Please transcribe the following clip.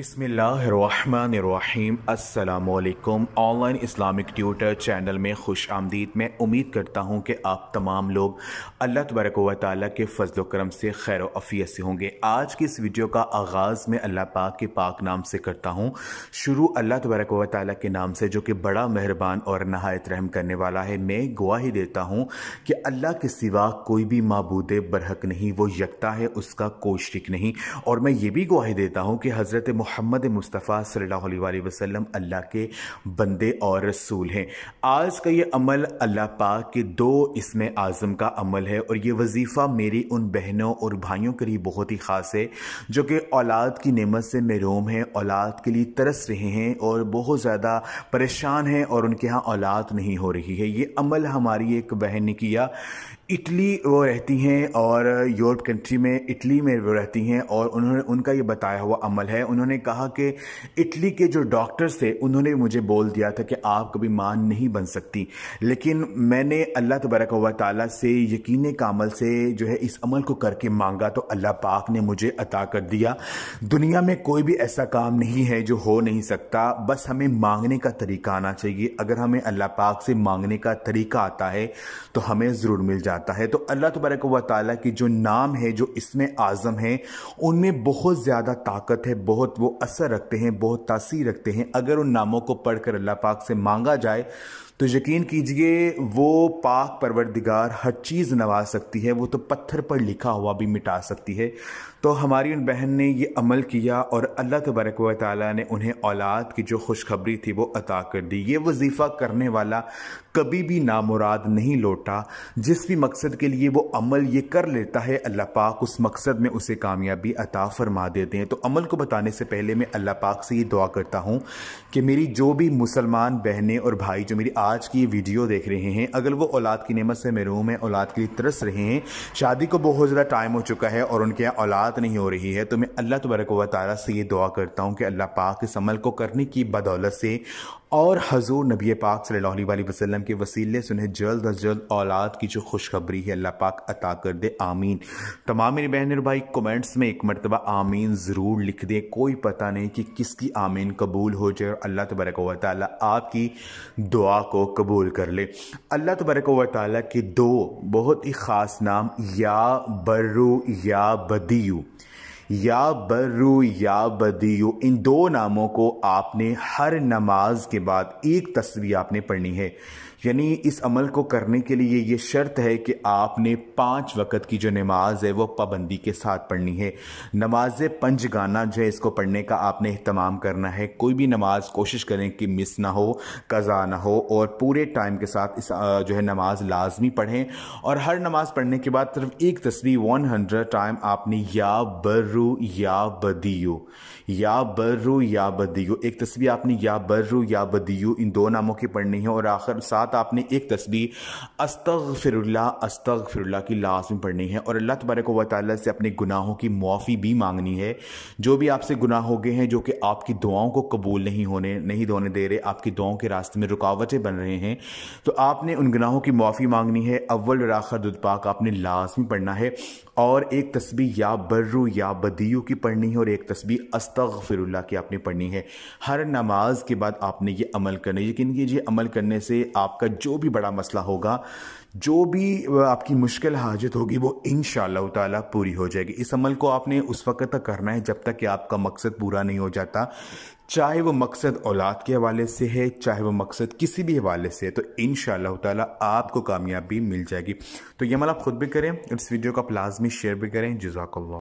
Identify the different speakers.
Speaker 1: बिसमीम अल्लाम online Islamic tutor channel में खुश आमदीद मैं उम्मीद करता हूँ कि आप तमाम लोग अल्लाह तबरक व ताली के फ़जल करम से खैर अफ़ियत से होंगे आज की इस वीडियो का आगाज़ मैं अल्लाह पाक के पाक नाम से करता हूँ शुरू अल्लाह तबरक व ताली के नाम से जो कि बड़ा मेहरबान और नहायत रहम करने वाला है मैं गवाही देता हूँ कि अल्लाह के सिवा कोई भी मबूद बरहक नहीं वो यकता है उसका कोशिक नहीं और मैं ये भी गवाही देता हूँ कि हज़रत मोहम्मद मुस्तफ़ा सल्ला वसम अल्लाह के बंदे और रसूल हैं आज का ये अमल अल्लाह पाक के दो इसमें आज़म का अमल है और ये वजीफ़ा मेरी उन बहनों और भाइयों के लिए बहुत ही ख़ास है जो कि औलाद की नमत से महरूम है औलाद के लिए तरस रहे हैं और बहुत ज़्यादा परेशान हैं और उनके यहाँ औलाद नहीं हो रही है ये अमल हमारी एक बहन ने किया इटली वो रहती हैं और यूरोप कंट्री में इटली में वो रहती हैं और उन्होंने उनका ये बताया हुआ अमल है उन्होंने कहा कि इटली के जो डॉक्टर्स थे उन्होंने मुझे बोल दिया था कि आप कभी मां नहीं बन सकती लेकिन मैंने अल्लाह तबरक वाली से यकीन कामल से जो है इस अमल को करके मांगा तो अल्लाह पाक ने मुझे अता कर दिया दुनिया में कोई भी ऐसा काम नहीं है जो हो नहीं सकता बस हमें मांगने का तरीका आना चाहिए अगर हमें अल्लाह पाक से मांगने का तरीका आता है तो हमें ज़रूर मिल जाता आता है तो अल्लाह तबारक व ताली की जो नाम है जो इसमें आज़म है उनमें बहुत ज़्यादा ताकत है बहुत वो असर रखते हैं बहुत तासीर रखते हैं अगर उन नामों को पढ़कर अल्लाह पाक से मांगा जाए तो यकीन कीजिए वो पाक परवरदिगार हर चीज़ नवा सकती है वो तो पत्थर पर लिखा हुआ भी मिटा सकती है तो हमारी उन बहन ने ये अमल किया और अल्लाह तबरक व ताली ने उन्हें औलाद की जो खुशखबरी थी वो अता कर दी ये वजीफ़ा करने वाला कभी भी नामुराद नहीं लौटा जिस भी मक मकसद के लिए वो अमल ये कर लेता है अल्लाह पाक उस मकसद में उसे कामयाबी अता फरमा देते हैं तो अमल को बताने से पहले मैं अल्लाह पाक से ये दुआ करता हूँ कि मेरी जो भी मुसलमान बहनें और भाई जो मेरी आज की वीडियो देख रहे हैं अगर वो औलाद की नमत से महरूम है औलाद के लिए तरस रहे हैं शादी को बहुत ज़्यादा टाइम हो चुका है और उनके यहाँ औलाद नहीं हो रही है तो मैं अल्लाह तबरक व तारा से ये दुआ करता हूँ कि अल्लाह पाक इस अमल को करने की बदौलत से और हजूर नबी पाक सल्लल्लाहु अलैहि वसल्लम के वसीले से उन्हें जल्द अज जल्द औलाद की जो खुशखबरी है अल्लाह पाक अता कर दे आमीन तमाम मेरी बहन और भाई कमेंट्स में एक मरतबा आमीन ज़रूर लिख दें कोई पता नहीं कि किसकी आमीन कबूल हो जाए और अल्लाह तबरक व ताली आपकी दुआ को कबूल कर ले अल्लाह तबरक व ताली के दो बहुत ही ख़ास नाम या बर्रू या बदीयू या बर्रू या बदियो इन दो नामों को आपने हर नमाज के बाद एक तस्वीर आपने पढ़नी है यानी इस अमल को करने के लिए ये शर्त है कि आपने पांच वक़्त की जो नमाज है वो पाबंदी के साथ पढ़नी है नमाज पंज गाना जो है इसको पढ़ने का आपने अहतमाम करना है कोई भी नमाज कोशिश करें कि मिस ना हो कज़ा ना हो और पूरे टाइम के साथ इस जो है नमाज लाजमी पढ़ें और हर नमाज पढ़ने के बाद सिर्फ एक तस्वीर वन हंड्रेड टाइम आपने या बर्रू बर्रो या बदियो या बर्रो या बदियो एक तस्वीर आपने या बर्रो या बदियो इन दो नामों की पढ़नी है और आखिर साथ आपने एक तस्वीर अस्तग फिर अस्तग फिर की लाजम पढ़नी है और अल्लाह तबारक व ताली से अपने गुनाहों की मुआफ़ी भी मांगनी है जो भी आपसे गुनाह हो गए हैं जो कि आपकी दुआओं को कबूल नहीं होने नहीं धोने दे रहे आपकी दुआओं के रास्ते में रुकावटें बन रहे हैं तो आपने उन गुनाहों की मुआफ़ी मांगनी है अव्वल और आखिर दुदपाक आपने लाजमी पढ़ना है और एक तस्वीर या बर्रो या बद बदियों की पढ़नी है और एक तस्वीर अस्तफ़िरल्ला की आपने पढ़नी है हर नमाज के बाद आपने ये अमल करना है यकीन कीजिए अमल करने से आपका जो भी बड़ा मसला होगा जो भी आपकी मुश्किल हाजत होगी वो इन ताला पूरी हो जाएगी इस अमल को आपने उस वक्त तक करना है जब तक कि आपका मकसद पूरा नहीं हो जाता चाहे वो मकसद औलाद के हवाले से है चाहे वो मकसद किसी भी हवाले से है तो इन ताला आपको कामयाबी मिल जाएगी तो ये अमल आप खुद भी करें इस वीडियो को आप लाजमी शेयर भी करें जजाक